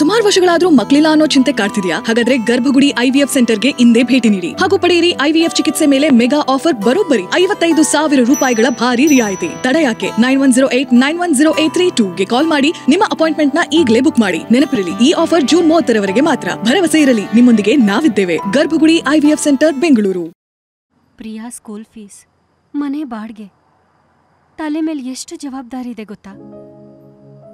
ಸುಮಾರು ವರ್ಷಗಳಾದ್ರೂ ಮಕ್ಕಳಿಲ್ಲ ಅನ್ನೋ ಚಿಂತೆ ಕಾಡ್ತಿದೆಯಾ ಹಾಗಾದ್ರೆ ಗರ್ಭಗುಡಿ ಐವಿಎಫ್ ಸೆಂಟರ್ಗೆ ಇಂದೇ ಭೇಟಿ ನೀಡಿ ಹಾಗೂ ಪಡೆಯಿರಿ ಐವಿಎಫ್ ಚಿಕಿತ್ಸೆ ಮೇಲೆ ಮೆಗಾ ಆಫರ್ ಬರೋಬ್ಬರಿ ಐವತ್ತೈದು ಸಾವಿರ ರೂಪಾಯಿಗಳ ಭಾರಿ ರಿಯಾಯಿತಿ ತಡ ಯಾಕೆ nine one zero eight nine one zero eight three two ಗೆ ಕಾಲ್ ಮಾಡಿ ನಿಮ್ಮ ಅಪಾಯಿಂಟ್ಮೆಂಟ್ ನ ಈಗಲೇ ಬುಕ್ ಮಾಡಿ ನೆನಪಿರಲಿ ಈ ಆಫರ್ ಜೂನ್ ಮೂವತ್ತರವರೆಗೆ ಮಾತ್ರ ಭರವಸೆ ಇರಲಿ ನಿಮ್ಮೊಂದಿಗೆ ನಾವಿದ್ದೇವೆ Garbhagudi IVF centre Bengaluru Priya school fees ಮನೆ ಬಾಡ್ಗೆ ತಲೆ ಮೇಲೆ ಎಷ್ಟು ಜವಾಬ್ದಾರಿ ಇದೆ ಗೊತ್ತಾ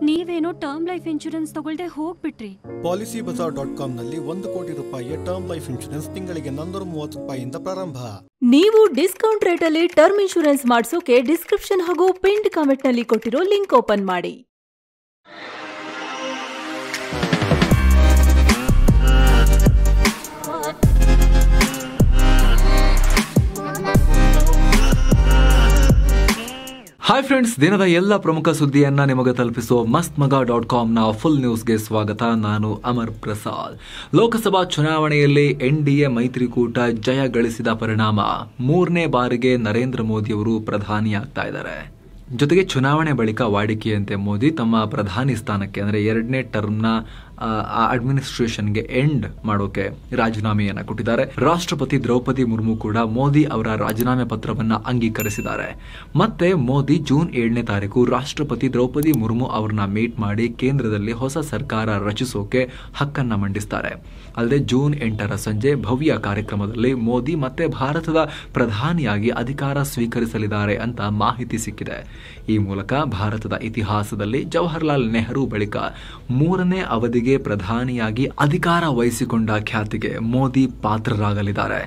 ನೀವೇನು ಟರ್ಮ್ ಲೈಫ್ ಇನ್ಶೂರೆನ್ಸ್ ತಗೊಳ್ದೆ ಹೋಗ್ಬಿಟ್ರಿ ಪಾಲಿಸಿ ಬಜಾರ್ ಡಾಟ್ ಕಾಮ್ ನಲ್ಲಿ ಒಂದು ಕೋಟಿ ರೂಪಾಯಿಯ ಟರ್ಮ್ ಲೈಫ್ ಇನ್ಶೂರೆನ್ಸ್ ತಿಂಗಳಿಗೆ ನಂದರ ಮೂವತ್ತು ರೂಪಾಯಿಯಿಂದ ಪ್ರಾರಂಭ ನೀವು ಡಿಸ್ಕೌಂಟ್ ರೇಟ್ ಅಲ್ಲಿ ಟರ್ಮ್ ಇನ್ಶೂರೆನ್ಸ್ ಮಾಡಿಸೋಕೆ ಡಿಸ್ಕ್ರಿಪ್ಷನ್ ಹಾಗೂ ಪಿಂಡ್ ನಲ್ಲಿ ಕೊಟ್ಟಿರೋ ಲಿಂಕ್ ಓಪನ್ ಮಾಡಿ ಹಾಯ್ ಫ್ರೆಂಡ್ಸ್ ದಿನದ ಎಲ್ಲ ಪ್ರಮುಖ ಸುದ್ದಿಯನ್ನ ನಿಮಗೆ ತಲುಪಿಸುವ ಮಸ್ತ್ ಮಗ ಡಾಟ್ ಕಾಮ್ನ ಫುಲ್ ನ್ಯೂಸ್ಗೆ ಸ್ವಾಗತ ನಾನು ಅಮರ್ ಪ್ರಸಾದ್ ಲೋಕಸಭಾ ಚುನಾವಣೆಯಲ್ಲಿ ಎನ್ ಡಿ ಎ ಮೈತ್ರಿಕೂಟ ಜಯ ಗಳಿಸಿದ ಪರಿಣಾಮ ಮೂರನೇ ಬಾರಿಗೆ ನರೇಂದ್ರ ಮೋದಿಯವರು ಪ್ರಧಾನಿಯಾಗ್ತಾ ಇದ್ದಾರೆ ಜೊತೆಗೆ ಚುನಾವಣೆ ಬಳಿಕ ವಾಡಿಕೆಯಂತೆ ಮೋದಿ ತಮ್ಮ ಪ್ರಧಾನಿ ಸ್ಥಾನಕ್ಕೆ ಅಂದರೆ ಎರಡನೇ ಟರ್ಮ್ನ ಆ ಅಡ್ಮಿನಿಸ್ಟ್ರೇಷನ್ಗೆ ಎಂಡ್ ಮಾಡೋಕೆ ರಾಜೀನಾಮೆಯನ್ನು ಕೊಟ್ಟಿದ್ದಾರೆ ರಾಷ್ಟ್ರಪತಿ ದ್ರೌಪದಿ ಮುರ್ಮು ಕೂಡ ಮೋದಿ ಅವರ ರಾಜೀನಾಮೆ ಪತ್ರವನ್ನ ಅಂಗೀಕರಿಸಿದ್ದಾರೆ ಮತ್ತೆ ಮೋದಿ ಜೂನ್ ಏಳನೇ ತಾರೀಕು ರಾಷ್ಟ್ರಪತಿ ದ್ರೌಪದಿ ಮುರ್ಮು ಅವರನ್ನ ಮೀಟ್ ಮಾಡಿ ಕೇಂದ್ರದಲ್ಲಿ ಹೊಸ ಸರ್ಕಾರ ರಚಿಸೋಕೆ ಹಕ್ಕನ್ನ ಮಂಡಿಸ್ತಾರೆ ಅಲ್ಲದೆ ಜೂನ್ ಎಂಟರ ಸಂಜೆ ಭವ್ಯ ಕಾರ್ಯಕ್ರಮದಲ್ಲಿ ಮೋದಿ ಮತ್ತೆ ಭಾರತದ ಪ್ರಧಾನಿಯಾಗಿ ಅಧಿಕಾರ ಸ್ವೀಕರಿಸಲಿದ್ದಾರೆ ಅಂತ ಮಾಹಿತಿ ಸಿಕ್ಕಿದೆ ಈ ಮೂಲಕ ಭಾರತದ ಇತಿಹಾಸದಲ್ಲಿ ಜವಾಹರ್ಲಾಲ್ ನೆಹರು ಬಳಿಕ ಮೂರನೇ ಅವಧಿಗೆ ಪ್ರಧಾನಿಯಾಗಿ ಅಧಿಕಾರ ವಹಿಸಿಕೊಂಡ ಖ್ಯಾತಿಗೆ ಮೋದಿ ಪಾತ್ರರಾಗಲಿದ್ದಾರೆ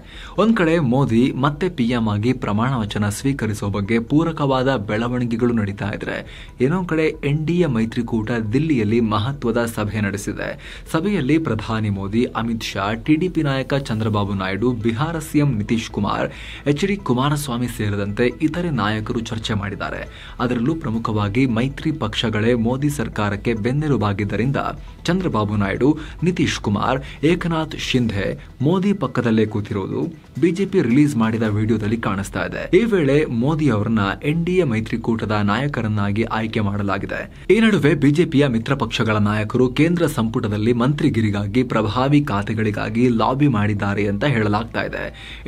ಒಂದ್ ಕಡೆ ಮೋದಿ ಮತ್ತೆ ಪಿಎಂ ಆಗಿ ಪ್ರಮಾಣ ವಚನ ಸ್ವೀಕರಿಸುವ ಬಗ್ಗೆ ಪೂರಕವಾದ ಬೆಳವಣಿಗೆಗಳು ನಡೀತಾ ಇದ್ರೆ ಇನ್ನೊಂದ್ ಕಡೆ ಎನ್ಡಿಎ ಮೈತ್ರಿಕೂಟ ದಿಲ್ಲಿಯಲ್ಲಿ ಮಹತ್ವದ ಸಭೆ ನಡೆಸಿದೆ ಸಭೆಯಲ್ಲಿ ಪ್ರಧಾನಿ ಮೋದಿ ಅಮಿತ್ ಶಾ ಟಿಡಿಪಿ ನಾಯಕ Chandrababu Naidu Bihar CM Nitish Kumar H D Kumaraswamy ಸೇರಿದಂತೆ ಇತರೆ ನಾಯಕರು ಚರ್ಚೆ ಮಾಡಿದ್ದಾರೆ ಅದರಲ್ಲೂ ಪ್ರಮುಖವಾಗಿ ಮೈತ್ರಿ ಪಕ್ಷಗಳೇ ಮೋದಿ ಸರ್ಕಾರಕ್ಕೆ ಬೆನ್ನೆಲುಬಾಗಿದ್ದರಿಂದ ಚಂದ್ರ ಚಂದ್ರಬಾಬು ನಾಯ್ಡು ನಿತೀಶ್ ಕುಮಾರ್ ಏಕನಾಥ್ ಶಿಂಧೆ ಮೋದಿ ಪಕ್ಕದಲ್ಲೇ ಕೂತಿರುವುದು ಬಿಜೆಪಿ ರಿಲೀಸ್ ಮಾಡಿದ ವಿಡಿಯೋದಲ್ಲಿ ಕಾಣಿಸ್ತಾ ಇದೆ ಈ ವೇಳೆ ಮೋದಿ ಅವರನ್ನ ಎನ್ಡಿಎ ಮೈತ್ರಿಕೂಟದ ನಾಯಕರನ್ನಾಗಿ ಆಯ್ಕೆ ಮಾಡಲಾಗಿದೆ ಈ ನಡುವೆ ಬಿಜೆಪಿಯ ಮಿತ್ರ ಪಕ್ಷಗಳ ನಾಯಕರು ಕೇಂದ್ರ ಸಂಪುಟದಲ್ಲಿ ಮಂತ್ರಿಗಿರಿಗಾಗಿ ಪ್ರಭಾವಿ ಖಾತೆಗಳಿಗಾಗಿ ಲಾಬಿ ಮಾಡಿದ್ದಾರೆ ಅಂತ ಹೇಳಲಾಗ್ತಾ ಇದೆ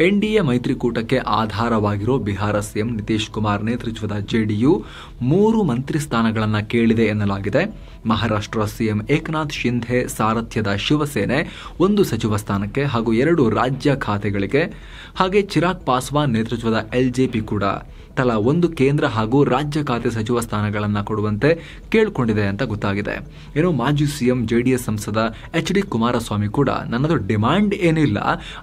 ಎನ್ಡಿಎ ಮೈತ್ರಿಕೂಟಕ್ಕೆ ಆಧಾರವಾಗಿರೋ ಬಿಹಾರ ಸಿಎಂ ನಿತೀಶ್ ಕುಮಾರ್ ನೇತೃತ್ವದ ಜೆಡಿಯು ಮೂರು ಮಂತ್ರಿ ಸ್ಥಾನಗಳನ್ನು ಕೇಳಿದೆ ಎನ್ನಲಾಗಿದೆ ಮಹಾರಾಷ್ಟ್ರ ಸಿಎಂ ಏಕನಾಥ್ ಶಿಂಧೆ ಸಾರಥ್ಯದ ಶಿವಸೇನೆ ಒಂದು ಸಚಿವ ಸ್ಥಾನಕ್ಕೆ ಹಾಗೂ ಎರಡು ರಾಜ್ಯ ಖಾತೆಗಳಿಗೆ ಹಾಗೆ ಚಿರಾಗ್ ಪಾಸ್ವಾನ್ ನೇತೃತ್ವದ ಎಲ್ಜೆಪಿ ಕೂಡ ತಲಾ ಒಂದು ಕೇಂದ್ರ ಹಾಗೂ ರಾಜ್ಯ ಖಾತೆ ಸಚಿವ ಸ್ಥಾನಗಳನ್ನು ಕೊಡುವಂತೆ ಕೇಳಿಕೊಂಡಿದೆ ಅಂತ ಗೊತ್ತಾಗಿದೆ ಏನು ಮಾಜಿ ಸಿಎಂ ಜೆಡಿಎಸ್ ಸಂಸದ ಎಚ್ ಡಿ ಕುಮಾರಸ್ವಾಮಿ ಕೂಡ ನನ್ನದು ಡಿಮ್ಯಾಂಡ್ ಏನಿಲ್ಲ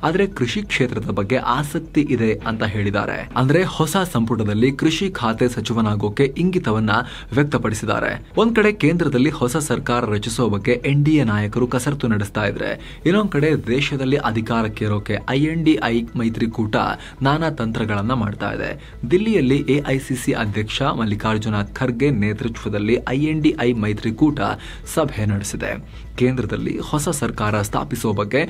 ಆದರೆ ಕೃಷಿ ಕ್ಷೇತ್ರದ ಬಗ್ಗೆ ಆಸಕ್ತಿ ಇದೆ ಅಂತ ಹೇಳಿದ್ದಾರೆ ಅಂದ್ರೆ ಹೊಸ ಸಂಪುಟದಲ್ಲಿ ಕೃಷಿ ಖಾತೆ ಸಚಿವನಾಗೋಕೆ ಇಂಗಿತವನ್ನ ವ್ಯಕ್ತಪಡಿಸಿದ್ದಾರೆ ಒಂದ್ ಕಡೆ ಕೇಂದ್ರದಲ್ಲಿ ಹೊಸ ಸರ್ಕಾರ ರಚಿಸುವ ಬಗ್ಗೆ ಎನ್ ನಾಯಕರು ಕಸರತ್ತು ನಡೆಸ್ತಾ ಇದ್ರೆ ಇನ್ನೊಂದ್ ಕಡೆ ದೇಶದಲ್ಲಿ ಅಧಿಕಾರಕ್ಕೆ ಇರೋಕೆ ಐ ಎನ್ ಡಿ ಐ ಮೈತ್ರಿಕೂಟ ನಾನಾ ತಂತ್ರಗಳನ್ನ ಮಾಡ್ತಾ ಇದೆ ದಿಲ್ಲಿಯಲ್ಲಿ ಸಭೆಯಲ್ಲಿ ಎಐಸಿಸಿ ಅಧ್ಯಕ್ಷ ಮಲ್ಲಿಕಾರ್ಜುನ ಖರ್ಗೆ ನೇತೃತ್ವದಲ್ಲಿ ಐಎನ್ಡಿಐ ಮೈತ್ರಿಕೂಟ ಸಭೆ ನಡೆಸಿದೆ ಕೇಂದ್ರದಲ್ಲಿ ಹೊಸ ಸರ್ಕಾರ ಸ್ಥಾಪಿಸುವ ಬಗ್ಗೆ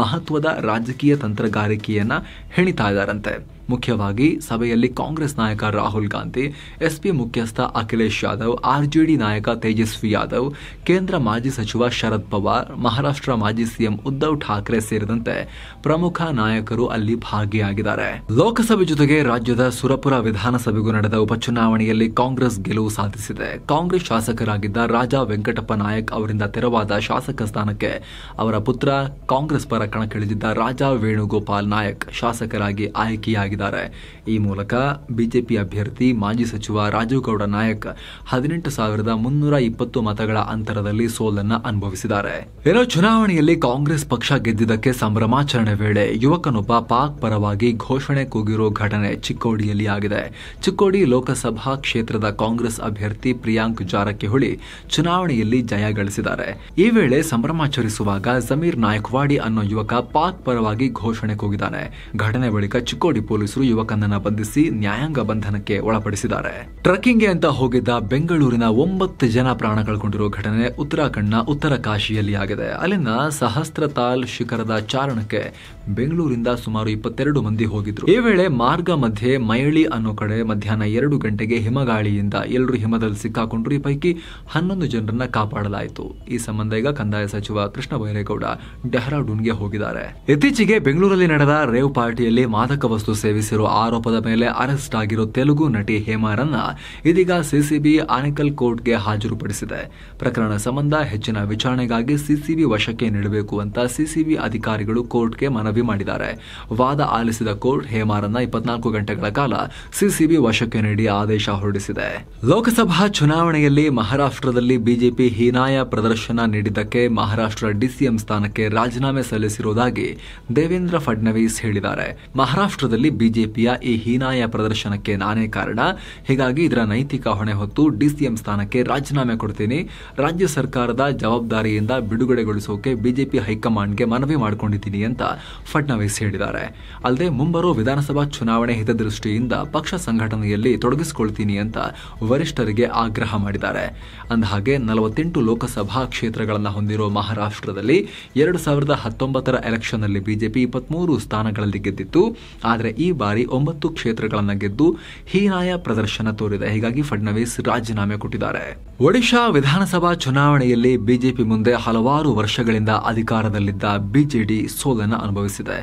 ಮಹತ್ವದ ರಾಜಕೀಯ ತಂತ್ರಗಾರಿಕೆಯನ್ನ ಹೆಣಿತಾ ಇದ್ದಾರಂತೆ ಮುಖ್ಯವಾಗಿ ಸಭೆಯಲ್ಲಿ ಕಾಂಗ್ರೆಸ್ ನಾಯಕ ರಾಹುಲ್ ಗಾಂಧಿ ಎಸ್ಪಿ ಮುಖ್ಯಸ್ಥ ಅಖಿಲೇಶ್ ಯಾದವ್ ಆರ್ಜೆಡಿ ನಾಯಕ ತೇಜಸ್ವಿ ಯಾದವ್ ಕೇಂದ್ರ ಮಾಜಿ ಸಚಿವ ಶರದ್ ಪವಾರ್ ಮಹಾರಾಷ್ಟ್ರ ಮಾಜಿ ಸಿಎಂ ಉದ್ದವ್ ಠಾಕ್ರೆ ಸೇರಿದಂತೆ ಪ್ರಮುಖ ನಾಯಕರು ಅಲ್ಲಿ ಭಾಗಿಯಾಗಿದ್ದಾರೆ ಲೋಕಸಭೆ ಜೊತೆಗೆ ರಾಜ್ಯದ ಸುರಪುರ ವಿಧಾನಸಭೆಗೂ ನಡೆದ ಉಪಚುನಾವಣೆಯಲ್ಲಿ ಕಾಂಗ್ರೆಸ್ ಗೆಲುವು ಸಾಧಿಸಿದೆ ಕಾಂಗ್ರೆಸ್ ಶಾಸಕರಾಗಿದ್ದ ರಾಜಾ ವೆಂಕಟಪ್ಪ ನಾಯಕ್ ಅವರಿಂದ ತೆರವಾದ ಶಾಸಕ ಸ್ಥಾನಕ್ಕೆ ಅವರ ಪುತ್ರ ಕಾಂಗ್ರೆಸ್ ಪರ ಕಣಕ್ಕಿಳಿದಿದ್ದ ರಾಜಾ ವೇಣುಗೋಪಾಲ್ ನಾಯಕ್ ಶಾಸಕರಾಗಿ ಆಯ್ಕೆಯಾಗಿದ್ದಾರೆ ಮಾಡಿದ್ದಾರೆ ಈ ಮೂಲಕ ಬಿಜೆಪಿ ಅಭ್ಯರ್ಥಿ ಮಾಜಿ ಸಚಿವ ರಾಜೀವ್ ಗೌಡ ನಾಯಕ್ ಹದಿನೆಂಟು ಸಾವಿರದ ಮುನ್ನೂರ ಇಪ್ಪತ್ತು ಮತಗಳ ಅಂತರದಲ್ಲಿ ಸೋಲನ್ನ ಅನುಭವಿಸಿದ್ದಾರೆ ಏನೋ ಚುನಾವಣೆಯಲ್ಲಿ ಕಾಂಗ್ರೆಸ್ ಪಕ್ಷ ಗೆದ್ದಿದ್ದಕ್ಕೆ ಸಂಭ್ರಮಾಚರಣೆ ವೇಳೆ ಯುವಕನೊಬ್ಬ ಪಾಕ್ ಪರವಾಗಿ ಘೋಷಣೆ ಕೂಗಿರುವ ಘಟನೆ ಚಿಕ್ಕೋಡಿಯಲ್ಲಿ ಆಗಿದೆ ಚಿಕ್ಕೋಡಿ ಲೋಕಸಭಾ ಕ್ಷೇತ್ರದ ಕಾಂಗ್ರೆಸ್ ಅಭ್ಯರ್ಥಿ ಪ್ರಿಯಾಂಕ್ ಜಾರಕಿಹೊಳಿ ಚುನಾವಣೆಯಲ್ಲಿ ಜಯ ಗಳಿಸಿದ್ದಾರೆ ಈ ವೇಳೆ ಸಂಭ್ರಮಾಚರಿಸುವಾಗ ಜಮೀರ್ ನಾಯಕ್ವಾಡಿ ಅನ್ನೋ ಯುವಕ ಪಾಕ್ ಪರವಾಗಿ ಘೋಷಣೆ ಕೂಗಿದ್ದಾನೆ ಘಟನೆ ಬಳಿಕ ಚಿಕ್ಕೋಡಿ ಪೊಲೀಸ್ ಪೊಲೀಸರು ಯುವಕನನ್ನ ಬಂಧಿಸಿ ನ್ಯಾಯಾಂಗ ಬಂಧನಕ್ಕೆ ಒಳಪಡಿಸಿದ್ದಾರೆ ಟ್ರಕ್ಕಿಂಗ್ಗೆ ಅಂತ ಹೋಗಿದ್ದ ಬೆಂಗಳೂರಿನ ಒಂಬತ್ತು ಜನ ಪ್ರಾಣ ಕಳ್ಕೊಂಡಿರುವ ಘಟನೆ ಉತ್ತರಾಖಂಡ್ನ ಉತ್ತರ ಕಾಶಿಯಲ್ಲಿ ಆಗಿದೆ ಅಲ್ಲಿನ ಸಹಸ್ರತಾಲ್ ಶಿಖರದ ಚಾರಣಕ್ಕೆ ಬೆಂಗಳೂರಿಂದ ಸುಮಾರು ಇಪ್ಪತ್ತೆರಡು ಮಂದಿ ಹೋಗಿದ್ರು ಈ ವೇಳೆ ಮಾರ್ಗ ಮಧ್ಯೆ ಮೈಳಿ ಅನ್ನೋ ಕಡೆ ಮಧ್ಯಾಹ್ನ ಎರಡು ಗಂಟೆಗೆ ಹಿಮಗಾಳಿಯಿಂದ ಎಲ್ಲರೂ ಹಿಮದಲ್ಲಿ ಸಿಕ್ಕಾಕೊಂಡ್ರು ಈ ಪೈಕಿ ಹನ್ನೊಂದು ಜನರನ್ನ ಕಾಪಾಡಲಾಯಿತು ಈ ಸಂಬಂಧ ಈಗ ಕಂದಾಯ ಸಚಿವ ಕೃಷ್ಣ ಬೈರೇಗೌಡ ಡೆಹ್ರಾಡೂನ್ಗೆ ಹೋಗಿದ್ದಾರೆ ಇತ್ತೀಚೆಗೆ ಬೆಂಗಳೂರಲ್ಲಿ ನಡೆದ ರೇವ್ ಪಾರ್ಟಿಯಲ್ಲಿ ಮಾದಕ ವಸ್ತು ಸೇವೆ ಸೇವಿಸಿರುವ ಆರೋಪದ ಮೇಲೆ ಅರೆಸ್ಟ್ ಆಗಿರೋ ತೆಲುಗು ನಟಿ ಹೇಮಾರನ್ನ ಇದೀಗ ಸಿಸಿಬಿ ಆನೇಕಲ್ ಕೋರ್ಟ್ಗೆ ಹಾಜರುಪಡಿಸಿದೆ ಪ್ರಕರಣ ಸಂಬಂಧ ಹೆಚ್ಚಿನ ವಿಚಾರಣೆಗಾಗಿ ಸಿಸಿಬಿ ವಶಕ್ಕೆ ನೀಡಬೇಕು ಅಂತ ಸಿಸಿಬಿ ಅಧಿಕಾರಿಗಳು ಕೋರ್ಟ್ಗೆ ಮನವಿ ಮಾಡಿದ್ದಾರೆ ವಾದ ಆಲಿಸಿದ ಕೋರ್ಟ್ ಹೇಮಾರನ್ನ ಇಪ್ಪತ್ನಾಲ್ಕು ಗಂಟೆಗಳ ಕಾಲ ಸಿಸಿಬಿ ವಶಕ್ಕೆ ನೀಡಿ ಆದೇಶ ಹೊರಡಿಸಿದೆ ಲೋಕಸಭಾ ಚುನಾವಣೆಯಲ್ಲಿ ಮಹಾರಾಷ್ಟ್ರದಲ್ಲಿ ಬಿಜೆಪಿ ಹೀನಾಯ ಪ್ರದರ್ಶನ ನೀಡಿದ್ದಕ್ಕೆ ಮಹಾರಾಷ್ಟ್ರ ಡಿಸಿಎಂ ಸ್ಥಾನಕ್ಕೆ ರಾಜೀನಾಮೆ ಸಲ್ಲಿಸಿರುವುದಾಗಿ ದೇವೇಂದ್ರ ಫಡ್ನವೀಸ್ ಹೇಳಿದ್ದಾರೆ ಮಹಾರಾಷ್ಟ್ರದಲ್ಲಿ ಬಿಜೆಪಿಯ ಈ ಹೀನಾಯ ಪ್ರದರ್ಶನಕ್ಕೆ ನಾನೇ ಕಾರಣ ಹೀಗಾಗಿ ಇದರ ನೈತಿಕ ಹೊಣೆ ಹೊತ್ತು ಡಿಸಿಎಂ ಸ್ಥಾನಕ್ಕೆ ರಾಜೀನಾಮೆ ಕೊಡ್ತೀನಿ ರಾಜ್ಯ ಸರ್ಕಾರದ ಜವಾಬ್ದಾರಿಯಿಂದ ಬಿಡುಗಡೆಗೊಳಿಸೋಕೆ ಬಿಜೆಪಿ ಹೈಕಮಾಂಡ್ಗೆ ಮನವಿ ಮಾಡಿಕೊಂಡಿದ್ದೀನಿ ಅಂತ ಫಡ್ನವೀಸ್ ಹೇಳಿದ್ದಾರೆ ಅಲ್ಲದೆ ಮುಂಬರುವ ವಿಧಾನಸಭಾ ಚುನಾವಣೆ ಹಿತದೃಷ್ಟಿಯಿಂದ ಪಕ್ಷ ಸಂಘಟನೆಯಲ್ಲಿ ತೊಡಗಿಸಿಕೊಳ್ತೀನಿ ಅಂತ ವರಿಷ್ಠರಿಗೆ ಆಗ್ರಹ ಮಾಡಿದ್ದಾರೆ ಅಂದಹಾಗೆ ನಲವತ್ತೆಂಟು ಲೋಕಸಭಾ ಕ್ಷೇತ್ರಗಳನ್ನು ಹೊಂದಿರುವ ಮಹಾರಾಷ್ಟ್ರದಲ್ಲಿ ಎರಡು ಸಾವಿರದ ಹತ್ತೊಂಬತ್ತರ ಎಲೆಕ್ಷನ್ನಲ್ಲಿ ಬಿಜೆಪಿ ಇಪ್ಪತ್ಮೂರು ಸ್ಥಾನಗಳಲ್ಲಿ ಗೆದ್ದಿತ್ತು ಆದರೆ ಈ ಬಾರಿ ಒಂಬತ್ತು ಕ್ಷೇತ್ರಗಳನ್ನು ಗೆದ್ದು ಹೀನಾಯ ಪ್ರದರ್ಶನ ತೋರಿದೆ ಹೀಗಾಗಿ ಫಡ್ನವೀಸ್ ರಾಜೀನಾಮೆ ಕೊಟ್ಟಿದ್ದಾರೆ ಒಡಿಶಾ ವಿಧಾನಸಭಾ ಚುನಾವಣೆಯಲ್ಲಿ ಬಿಜೆಪಿ ಮುಂದೆ ಹಲವಾರು ವರ್ಷಗಳಿಂದ ಅಧಿಕಾರದಲ್ಲಿದ್ದ ಬಿಜೆಡಿ ಸೋಲನ್ನು ಅನುಭವಿಸಿದೆ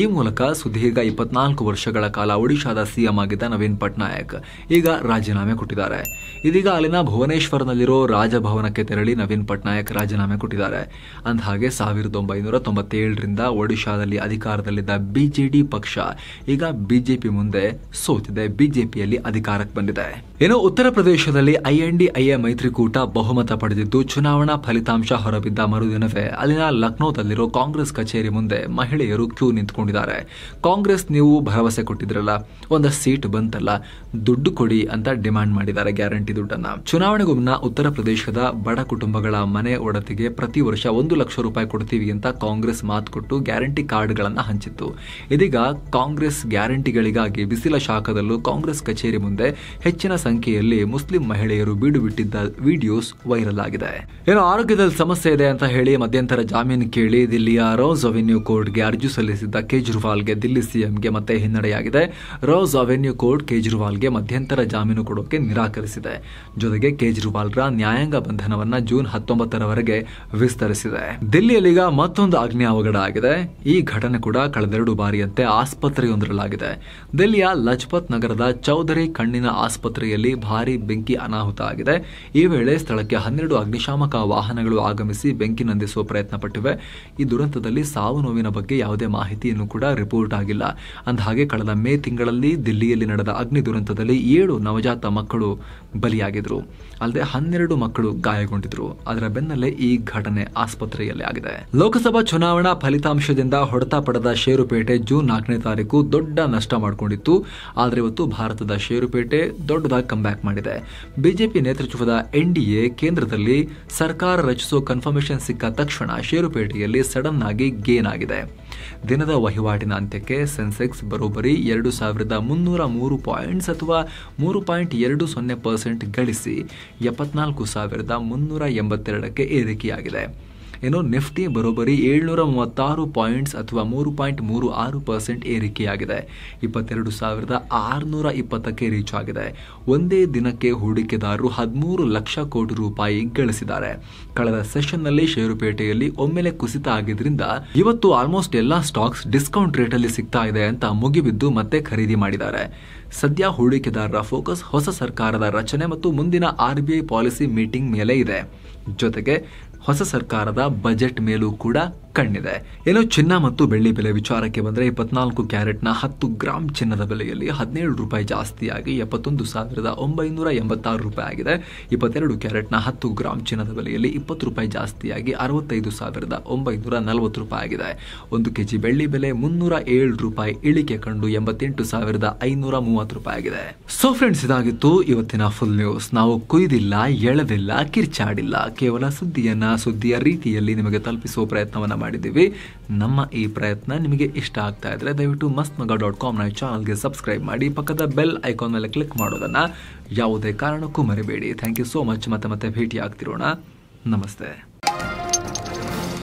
ಈ ಮೂಲಕ ಸುದೀರ್ಘ ಇಪ್ಪತ್ನಾಲ್ಕು ವರ್ಷಗಳ ಕಾಲ ಒಡಿಶಾದ ಸಿಎಂ ಆಗಿದ್ದ ನವೀನ್ ಪಟ್ನಾಯಕ್ ಈಗ ರಾಜೀನಾಮೆ ಕೊಟ್ಟಿದ್ದಾರೆ ಇದೀಗ ಅಲ್ಲಿನ ಭುವನೇಶ್ವರ್ನಲ್ಲಿರೋ ರಾಜಭವನಕ್ಕೆ ತೆರಳಿ ನವೀನ್ ಪಟ್ನಾಯಕ್ ರಾಜೀನಾಮೆ ಕೊಟ್ಟಿದ್ದಾರೆ ಅಂದಹಾಗೆ ಸಾವಿರದ ಒಂಬೈನೂರ ತೊಂಬತ್ತೇಳರಿಂದ ಒಡಿಶಾದಲ್ಲಿ ಅಧಿಕಾರದಲ್ಲಿದ್ದ ಬಿಜೆಡಿ ಪಕ್ಷ ಈಗ ಬಿಜೆಪಿ ಮುಂದೆ ಸೋತಿದೆ ಬಿಜೆಪಿಯಲ್ಲಿ ಅಧಿಕಾರಕ್ಕೆ ಬಂದಿದೆ ಇನ್ನು ಉತ್ತರ ಪ್ರದೇಶದಲ್ಲಿ ಐಎನ್ಡಿಐಎ ಮೈತ್ರಿಕೂಟ ಬಹುಮತ ಪಡೆದಿದ್ದು ಚುನಾವಣಾ ಫಲಿತಾಂಶ ಹೊರಬಿದ್ದ ಮರುದಿನವೇ ಅಲ್ಲಿನ ಲಕ್ನೋದಲ್ಲಿರೋ ಕಾಂಗ್ರೆಸ್ ಕಚೇರಿ ಮುಂದೆ ಮಹಿಳೆಯರು ಕ್ಯೂ ನಿಂತ್ಕೊಂಡಿದ್ದಾರೆ ಕಾಂಗ್ರೆಸ್ ನೀವು ಭರವಸೆ ಕೊಟ್ಟಿದ್ರಲ್ಲ ಒಂದು ಸೀಟ್ ಬಂತಲ್ಲ ದುಡ್ಡು ಕೊಡಿ ಅಂತ ಡಿಮಾಂಡ್ ಮಾಡಿದ್ದಾರೆ ಗ್ಯಾರಂಟಿ ದುಡ್ಡನ್ನ ಚುನಾವಣೆಗೂ ಮುನ್ನ ಉತ್ತರ ಪ್ರದೇಶದ ಬಡ ಕುಟುಂಬಗಳ ಮನೆ ಒಡತಿಗೆ ಪ್ರತಿ ವರ್ಷ ಒಂದು ಲಕ್ಷ ರೂಪಾಯಿ ಕೊಡ್ತೀವಿ ಅಂತ ಕಾಂಗ್ರೆಸ್ ಮಾತು ಕೊಟ್ಟು ಗ್ಯಾರಂಟಿ ಕಾರ್ಡ್ಗಳನ್ನು ಹಂಚಿತ್ತು ಇದೀಗ ಕಾಂಗ್ರೆಸ್ ಗ್ಯಾರಂಟಿಗಳಿಗಾಗಿ ಬಿಸಿಲ ಶಾಖದಲ್ಲೂ ಕಾಂಗ್ರೆಸ್ ಕಚೇರಿ ಮುಂದೆ ಹೆಚ್ಚಿನ ಸಂಖ್ಯೆಯಲ್ಲಿ ಮುಸ್ಲಿಂ ಮಹಿಳೆಯರು ಬೀಡು ಬಿಟ್ಟಿದ್ದ ವಿಡಿಯೋಸ್ ವೈರಲ್ ಆಗಿದೆ ಏನೋ ಆರೋಗ್ಯದಲ್ಲಿ ಸಮಸ್ಯೆ ಇದೆ ಅಂತ ಹೇಳಿ ಮಧ್ಯಂತರ ಜಾಮೀನು ಕೇಳಿ ದಿಲ್ಲಿಯ ರೋಸ್ ಅವೆನ್ಯೂ ಕೋರ್ಟ್ಗೆ ಅರ್ಜಿ ಸಲ್ಲಿಸಿದ್ದ ಕೇಜ್ರಿವಾಲ್ಗೆ ದಿಲ್ಲಿ ಸಿಎಂಗೆ ಮತ್ತೆ ಹಿನ್ನಡೆಯಾಗಿದೆ ರೋಸ್ ಅವೆನ್ಯೂ ಕೋರ್ಟ್ ಕೇಜ್ರಿವಾಲ್ಗೆ ಮಧ್ಯಂತರ ಜಾಮೀನು ಕೊಡೋಕೆ ನಿರಾಕರಿಸಿದೆ ಜೊತೆಗೆ ರ ನ್ಯಾಯಾಂಗ ಬಂಧನವನ್ನ ಜೂನ್ ಹತ್ತೊಂಬತ್ತರವರೆಗೆ ವಿಸ್ತರಿಸಿದೆ ದಿಲ್ಲಿಯಲ್ಲಿಗ ಮತ್ತೊಂದು ಅಗ್ನಿ ಅವಘಡ ಆಗಿದೆ ಈ ಘಟನೆ ಕೂಡ ಕಳೆದೆರಡು ಬಾರಿಯಂತೆ ಆಸ್ಪತ್ರೆಯೊಂದರಲ್ಲಿ ಆಗಿದೆ ದಿಲ್ಲಿಯ ಲಜ್ಪತ್ ನಗರದ ಚೌಧರಿ ಕಣ್ಣಿನ ಆಸ್ಪತ್ರೆಯಲ್ಲಿ ಭಾರಿ ಬೆಂಕಿ ಅನಾಹುತ ಆಗಿದೆ ಈ ವೇಳೆ ಸ್ಥಳಕ್ಕೆ ಹನ್ನೆರಡು ಅಗ್ನಿಶಾಮಕ ವಾಹನಗಳು ಆಗಮಿಸಿ ಬೆಂಕಿ ನಂದಿಸುವ ಪ್ರಯತ್ನ ಪಟ್ಟಿವೆ ಈ ದುರಂತದಲ್ಲಿ ಸಾವು ನೋವಿನ ಬಗ್ಗೆ ಯಾವುದೇ ಮಾಹಿತಿಯನ್ನು ಕೂಡ ರಿಪೋರ್ಟ್ ಆಗಿಲ್ಲ ಅಂದಹಾಗೆ ಕಳೆದ ಮೇ ತಿಂಗಳಲ್ಲಿ ದಿಲ್ಲಿಯಲ್ಲಿ ನಡೆದ ಅಗ್ನಿ ದುರಂತದಲ್ಲಿ ಏಳು ನವಜಾತ ಮಕ್ಕಳು ಬಲಿಯಾಗಿದ್ದರು ಅಲ್ಲದೆ ಹನ್ನೆರಡು ಮಕ್ಕಳು ಗಾಯಗೊಂಡಿದ್ರು ಅದರ ಬೆನ್ನಲ್ಲೇ ಈ ಘಟನೆ ಆಸ್ಪತ್ರೆಯಲ್ಲಿ ಆಗಿದೆ ಲೋಕಸಭಾ ಚುನಾವಣಾ ಫಲಿತಾಂಶದಿಂದ ಹೊಡೆತ ಪಡೆದ ಷೇರುಪೇಟೆ ಜೂನ್ ನಾಲ್ಕನೇ ತಾರೀಕು ದೊಡ್ಡ ನಷ್ಟ ಮಾಡಿಕೊಂಡಿತ್ತು ಆದರೆ ಇವತ್ತು ಭಾರತದ ಷೇರುಪೇಟೆ ದೊಡ್ಡದಾಗಿ ಕಂಬ್ಯಾಕ್ ಮಾಡಿದೆ ಬಿಜೆಪಿ ನೇತೃತ್ವದ ಎನ್ಡಿಎ ಕೇಂದ್ರದಲ್ಲಿ ಸರ್ಕಾರ ರಚಿಸೋ ಕನ್ಫರ್ಮೇಶನ್ ಸಿಕ್ಕ ತಕ್ಷಣ ಷೇರುಪೇಟೆಯಲ್ಲಿ ಸಡನ್ ಆಗಿ ಗೇನ್ ಆಗಿದೆ ದಿನದ ವಹಿವಾಟಿನ ಅಂತ್ಯಕ್ಕೆ ಸೆನ್ಸೆಕ್ಸ್ ಬರೋಬರಿ ಎರಡು ಸಾವಿರದ ಮುನ್ನೂರ ಮೂರು ಪಾಯಿಂಟ್ಸ್ ಅಥವಾ ಮೂರು ಪಾಯಿಂಟ್ ಎರಡು ಸೊನ್ನೆ ಪರ್ಸೆಂಟ್ ಪರ್ಸೆಂಟ್ ಗಳಿಸಿ ಎಪ್ಪತ್ನಾಲ್ಕು ಸಾವಿರದ ಮುನ್ನೂರ ಎಂಬತ್ತೆರಡಕ್ಕೆ ಏರಿಕೆಯಾಗಿದೆ ಇನ್ನು ನಿಫ್ಟಿ ಬರೋಬರಿ ಏಳ್ನೂರ ಮೂವತ್ತಾರು ಪಾಯಿಂಟ್ಸ್ ಅಥವಾ ಮೂರು ಪಾಯಿಂಟ್ ಮೂರು ಆರು ಪರ್ಸೆಂಟ್ ಏರಿಕೆಯಾಗಿದೆ ಇಪ್ಪತ್ತೆರಡು ಸಾವಿರದ ಆರುನೂರ ಇಪ್ಪತ್ತಕ್ಕೆ ರೀಚ್ ಆಗಿದೆ ಒಂದೇ ದಿನಕ್ಕೆ ಹೂಡಿಕೆದಾರರು ಹದಿಮೂರು ಲಕ್ಷ ಕೋಟಿ ರೂಪಾಯಿ ಗಳಿಸಿದ್ದಾರೆ ಕಳೆದ ಸೆಷನ್ನಲ್ಲಿ ಷೇರುಪೇಟೆಯಲ್ಲಿ ಒಮ್ಮೆಲೆ ಕುಸಿತ ಆಗಿದ್ದರಿಂದ ಇವತ್ತು ಆಲ್ಮೋಸ್ಟ್ ಎಲ್ಲಾ ಸ್ಟಾಕ್ಸ್ ಡಿಸ್ಕೌಂಟ್ ರೇಟಲ್ಲಿ ಸಿಗ್ತಾ ಇದೆ ಅಂತ ಮುಗಿಬಿದ್ದು ಮತ್ತೆ ಖರೀದಿ ಮಾಡಿದ್ದಾರೆ ಸದ್ಯ ಹೂಡಿಕೆದಾರರ ಫೋಕಸ್ ಹೊಸ ಸರ್ಕಾರದ ರಚನೆ ಮತ್ತು ಮುಂದಿನ ಆರ್ಬಿಐ ಪಾಲಿಸಿ ಮೀಟಿಂಗ್ ಮೇಲೆ ಇದೆ ಜೊತೆಗೆ ಹೊಸ ಸರ್ಕಾರದ ಬಜೆಟ್ ಮೇಲೂ ಕೂಡ ಕಣ್ಣಿದೆ ಏನೋ ಚಿನ್ನ ಮತ್ತು ಬೆಳ್ಳಿ ಬೆಲೆ ವಿಚಾರಕ್ಕೆ ಬಂದರೆ ಇಪ್ಪತ್ನಾಲ್ಕು ಕ್ಯಾರೆಟ್ನ ಹತ್ತು ಗ್ರಾಮ್ ಚಿನ್ನದ ಬೆಲೆಯಲ್ಲಿ ಹದಿನೇಳು ರೂಪಾಯಿ ಜಾಸ್ತಿಯಾಗಿ ಎಪ್ಪತ್ತೊಂದು ಸಾವಿರದ ಒಂಬೈನೂರ ಎಂಬತ್ತಾರು ರೂಪಾಯಿ ಆಗಿದೆ ಇಪ್ಪತ್ತೆರಡು ಕ್ಯಾರೆಟ್ನ ಹತ್ತು ಗ್ರಾಮ್ ಚಿನ್ನದ ಬೆಲೆಯಲ್ಲಿ ಇಪ್ಪತ್ತು ರೂಪಾಯಿ ಜಾಸ್ತಿಯಾಗಿ ಅರವತ್ತೈದು ಸಾವಿರದ ಒಂಬೈನೂರ ನಲವತ್ತು ರೂಪಾಯಿ ಆಗಿದೆ ಒಂದು ಕೆಜಿ ಬೆಳ್ಳಿ ಬೆಲೆ ಮುನ್ನೂರ ಏಳು ರೂಪಾಯಿ ಇಳಿಕೆ ಕಂಡು ಎಂಬತ್ತೆಂಟು ಸಾವಿರದ ಐನೂರ ಮೂವತ್ತು ರೂಪಾಯಿ ಆಗಿದೆ ಸೊ ಫ್ರೆಂಡ್ಸ್ ಇದಾಗಿತ್ತು ಇವತ್ತಿನ ಫುಲ್ ನ್ಯೂಸ್ ನಾವು ಕುಯ್ದಿಲ್ಲ ಎಳೆದಿಲ್ಲ ಕಿರ್ಚಾಡಿಲ್ಲ ಕೇವಲ ಸುದ್ದಿಯನ್ನ ಸುದ್ದಿಯ ರೀತಿಯಲ್ಲಿ ನಿಮಗೆ ತಲುಪಿಸುವ ಪ್ರಯತ್ನವನ್ನ ಮಾಡಿ ಮಾಡಿದ್ದೀವಿ ನಮ್ಮ ಈ ಪ್ರಯತ್ನ ನಿಮಗೆ ಇಷ್ಟ ಆಗ್ತಾ ಇದ್ರೆ ದಯವಿಟ್ಟು ಮಸ್ತ್ ಮಗ ಡಾಟ್ ನ ಚಾನಲ್ಗೆ ಸಬ್ಸ್ಕ್ರೈಬ್ ಮಾಡಿ ಪಕ್ಕದ ಬೆಲ್ ಐಕಾನ್ ಮೇಲೆ ಕ್ಲಿಕ್ ಮಾಡೋದನ್ನ ಯಾವುದೇ ಕಾರಣಕ್ಕೂ ಮರಿಬೇಡಿ ಥ್ಯಾಂಕ್ ಯು ಸೋ ಮಚ್ ಮತ್ತೆ ಮತ್ತೆ ಭೇಟಿ ಆಗ್ತಿರೋಣ ನಮಸ್ತೆ